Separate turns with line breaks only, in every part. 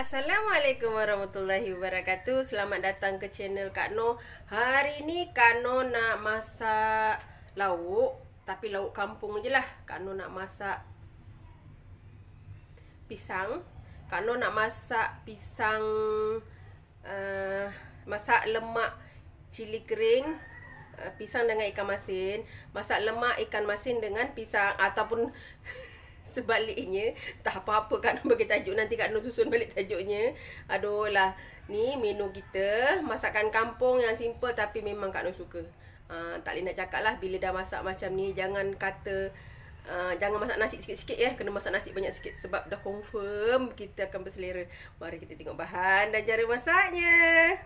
Assalamualaikum warahmatullahi wabarakatuh Selamat datang ke channel Kak No Hari ni Kak No nak masak lauk Tapi lauk kampung je lah Kak No nak masak pisang Kak No nak masak pisang uh, Masak lemak cili kering uh, Pisang dengan ikan masin Masak lemak ikan masin dengan pisang Ataupun sebaliknya tak apa-apa kan bagi tajuk nanti kak Nur susun balik tajuknya lah ni menu kita masakan kampung yang simple tapi memang kak Nur suka ha, tak boleh nak cakap lah bila dah masak macam ni jangan kata Uh, jangan masak nasi sikit-sikit ya Kena masak nasi banyak sikit Sebab dah confirm kita akan berselera Mari kita tengok bahan dan cara masaknya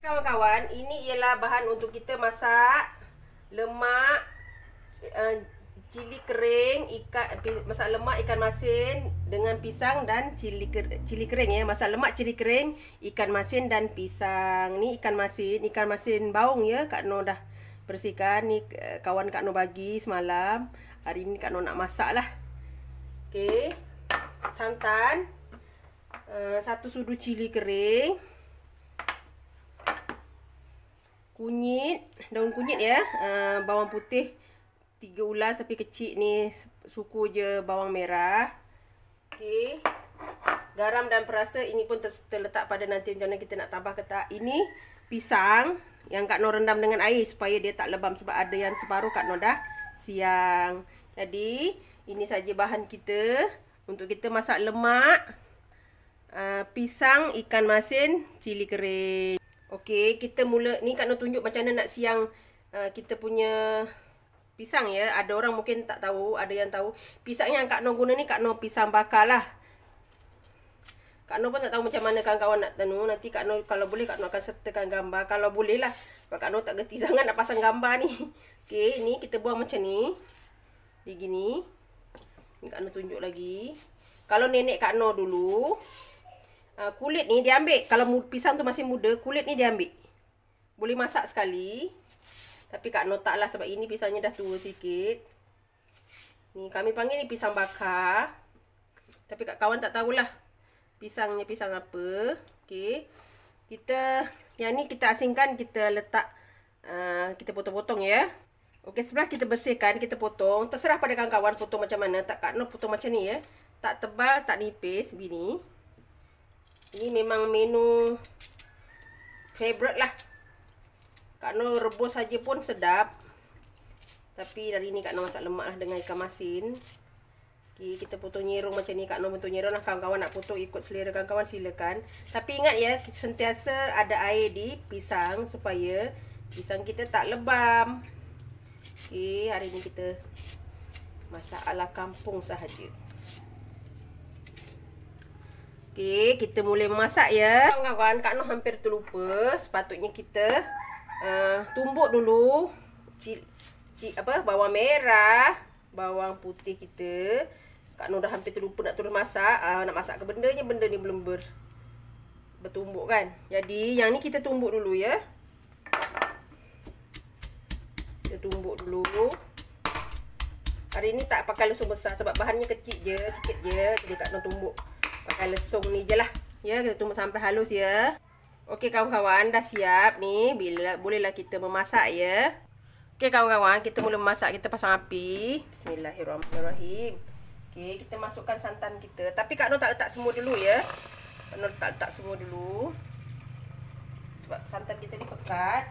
Kawan-kawan Ini ialah bahan untuk kita masak Lemak uh, cili kering, ikan masak lemak ikan masin dengan pisang dan cili kering, cili kering ya. Masak lemak cili kering, ikan masin dan pisang. Ni ikan masin, ikan masin baung ya Kak No dah bersihkan. Ni eh, kawan Kak No bagi semalam. Hari ni Kak No nak masak lah. Okay. Santan. Uh, satu sudu cili kering. Kunyit. Daun kunyit ya. Uh, Bawang putih tiga ulas tapi kecil ni suku je bawang merah. Okey. Garam dan perasa ini pun ter terletak pada nanti macam kita nak tambah ke tak. Ini pisang yang Kak No rendam dengan air supaya dia tak lebam sebab ada yang separuh Kak No dah siang. Jadi ini saja bahan kita untuk kita masak lemak. Uh, pisang, ikan masin, cili kering. Okey, kita mula ni Kak No tunjuk macam mana nak siang uh, kita punya pisang ya. Ada orang mungkin tak tahu, ada yang tahu. Pisang yang Kak No guna ni Kak No pisang bakar lah. Kak No pun tak tahu macam mana kawan-kawan nak tenu. Nanti Kak No kalau boleh Kak No akan sertakan gambar. Kalau boleh lah. Sebab Kak No tak geti sangat nak pasang gambar ni. Okey, ni kita buang macam ni. Begini. Ni Kak No tunjuk lagi. Kalau nenek Kak No dulu. Ah, kulit ni diambil. Kalau pisang tu masih muda, kulit ni diambil. Boleh masak Sekali. Tapi Kak Noh tak lah sebab ini pisangnya dah tua sikit. Ni kami panggil ni pisang bakar. Tapi Kak Kawan tak tahulah pisangnya pisang apa. Okey. Kita, yang ni kita asingkan, kita letak, uh, kita potong-potong ya. Okey, sebelah kita bersihkan, kita potong. Terserah pada kawan-kawan potong macam mana. Tak Kak Noh potong macam ni ya. Tak tebal, tak nipis, begini. Ini memang menu favorite lah. Kak Noor rebus saja pun sedap. Tapi dari ni Kak Noor masak lemak lah dengan ikan masin. Okay, kita potong nyerong macam ni. Kak Noor potong nyerong lah. Kawan-kawan nak potong ikut selera kawan-kawan silakan. Tapi ingat ya, kita sentiasa ada air di pisang supaya pisang kita tak lebam. Okay, hari ni kita masak ala kampung sahaja. Okay, kita mulai masak ya. Kawan-kawan, Kak Noor hampir terlupa. Sepatutnya kita... Eh, tumbuk dulu cili, cili, apa bawang merah, bawang putih kita. Kak Nur dah hampir terlupa nak terus masak. Uh, nak masak ke ni, benda ni belum ber, bertumbuk kan. Jadi yang ni kita tumbuk dulu ya. Kita tumbuk dulu. Hari ni tak pakai lesung besar sebab bahannya kecil je, sikit je. Jadi Kak Nur tumbuk pakai lesung ni je lah. Ya, kita tumbuk sampai halus Ya. Okey kawan-kawan dah siap ni bila bolehlah kita memasak ya. Okey kawan-kawan kita mula memasak kita pasang api. Bismillahirrahmanirrahim. Okey kita masukkan santan kita tapi Kak Nor tak letak semua dulu ya. Kak Nor tak letak semua dulu. Sebab santan kita ni pekat.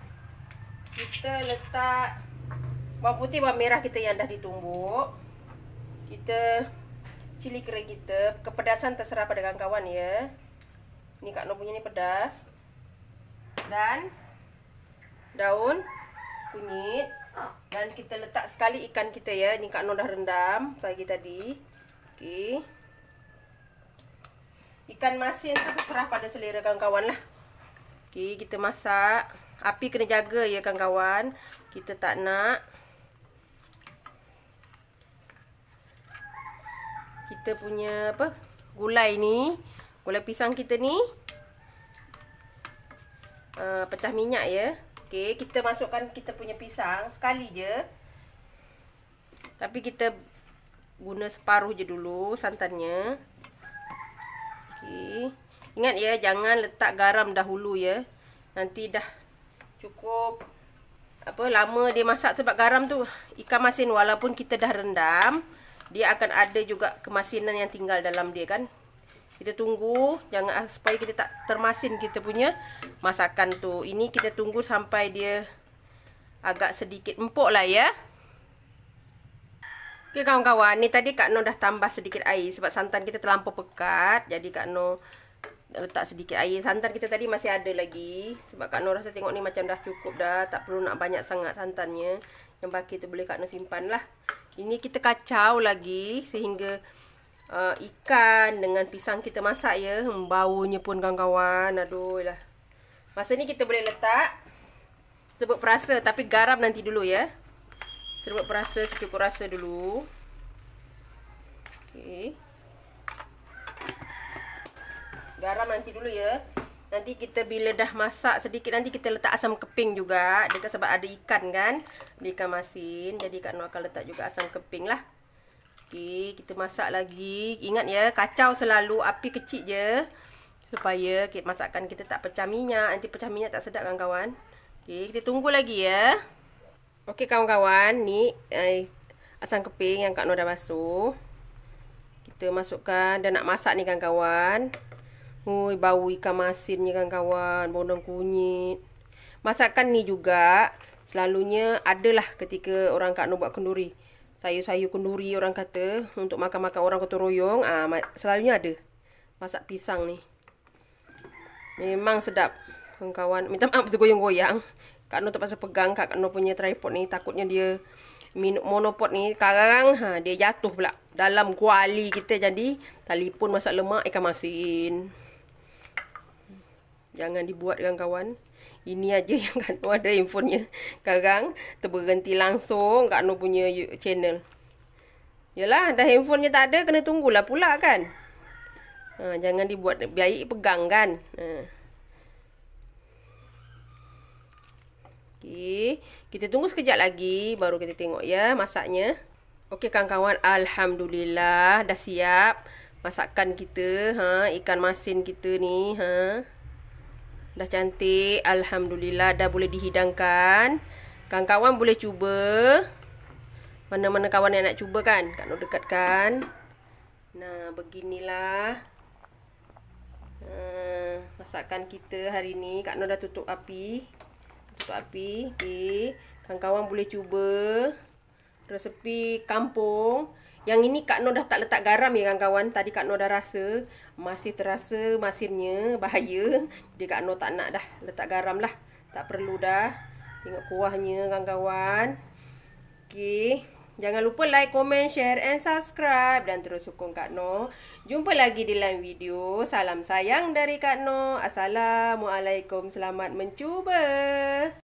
Kita letak bawang putih, bawang merah kita yang dah ditumbuk. Kita cili kering kita. Kepedasan terserah pada kawan-kawan ya. Ni Kak Nor punya ni pedas dan daun kunyit dan kita letak sekali ikan kita ya ni Kak Nor dah rendam pagi tadi okey ikan masin tu terserah pada selera kawan-kawan lah okey kita masak api kena jaga ya kawan-kawan kita tak nak kita punya apa gulai ni gulai pisang kita ni Eh, pecah minyak ya. Okey, kita masukkan kita punya pisang sekali je. Tapi kita guna separuh je dulu santannya. Okey. Ingat ya, jangan letak garam dahulu ya. Nanti dah cukup apa lama dia masak sebab garam tu ikan masin walaupun kita dah rendam, dia akan ada juga kemasinan yang tinggal dalam dia kan kita tunggu jangan ah, supaya kita tak termasin kita punya masakan tu ini kita tunggu sampai dia agak sedikit empuk lah ya ok kawan-kawan ni tadi Kak Noh dah tambah sedikit air sebab santan kita terlampau pekat jadi Kak Noh eh, letak sedikit air santan kita tadi masih ada lagi sebab Kak Noh rasa tengok ni macam dah cukup dah tak perlu nak banyak sangat santannya yang baki tu boleh Kak Noh simpan lah ini kita kacau lagi sehingga uh, ikan dengan pisang kita masak ya. Hmm, baunya pun kawan-kawan. Aduh lah. Masa ni kita boleh letak serbuk perasa tapi garam nanti dulu ya. Serbuk perasa secukup rasa dulu. Okey. Garam nanti dulu ya. Nanti kita bila dah masak sedikit nanti kita letak asam keping juga. Dekat sebab ada ikan kan. Di ikan masin. Jadi Kak Noah akan letak juga asam keping lah. Okey, kita masak lagi. Ingat ya, kacau selalu api kecil je. Supaya okay, masakan kita tak pecah minyak. Nanti pecah minyak tak sedap kawan-kawan. Okey, kita tunggu lagi ya. Okey kawan-kawan, ni eh, asam keping yang Kak Noor dah basuh. Kita masukkan dan nak masak ni kawan-kawan. Hui, bau ikan masin ni kawan-kawan. Bondong kunyit. Masakan ni juga selalunya adalah ketika orang Kak Noor buat Kenduri sayur-sayur kenduri orang kata untuk makan-makan orang kotor royong ah ha, selalunya ada masak pisang ni memang sedap kawan minta maaf tu goyang-goyang Kak No terpaksa pegang Kak No punya tripod ni takutnya dia minum monopod ni sekarang ha, dia jatuh pula dalam kuali kita jadi telefon masak lemak ikan masin Jangan dibuat dengan kawan. Ini aja yang Kak Noor ada infonya. Sekarang terberhenti langsung Kak Noor punya channel. Yalah, dah handphonenya tak ada, kena tunggulah pula kan. Ha, jangan dibuat, biar pegang kan. Ha. Okay. Kita tunggu sekejap lagi, baru kita tengok ya masaknya. Okey kawan-kawan, Alhamdulillah dah siap masakan kita. Ha, ikan masin kita ni. Haa. Dah cantik. Alhamdulillah dah boleh dihidangkan. Kawan-kawan boleh cuba. Mana-mana kawan yang nak cuba kan? Kak Nur dekatkan. Nah, beginilah. Uh, masakan kita hari ni. Kak Nur dah tutup api. Tutup api. Okay. Kawan-kawan boleh cuba. Resepi Kampung. Yang ini Kak Noh dah tak letak garam ya kawan-kawan. Tadi Kak Noh dah rasa. Masih terasa masinnya bahaya. Jadi Kak Noh tak nak dah letak garam lah. Tak perlu dah. Tengok kuahnya kawan-kawan. Okay. Jangan lupa like, komen, share and subscribe. Dan terus sokong Kak Noh. Jumpa lagi di lain video. Salam sayang dari Kak Noh. Assalamualaikum. Selamat mencuba.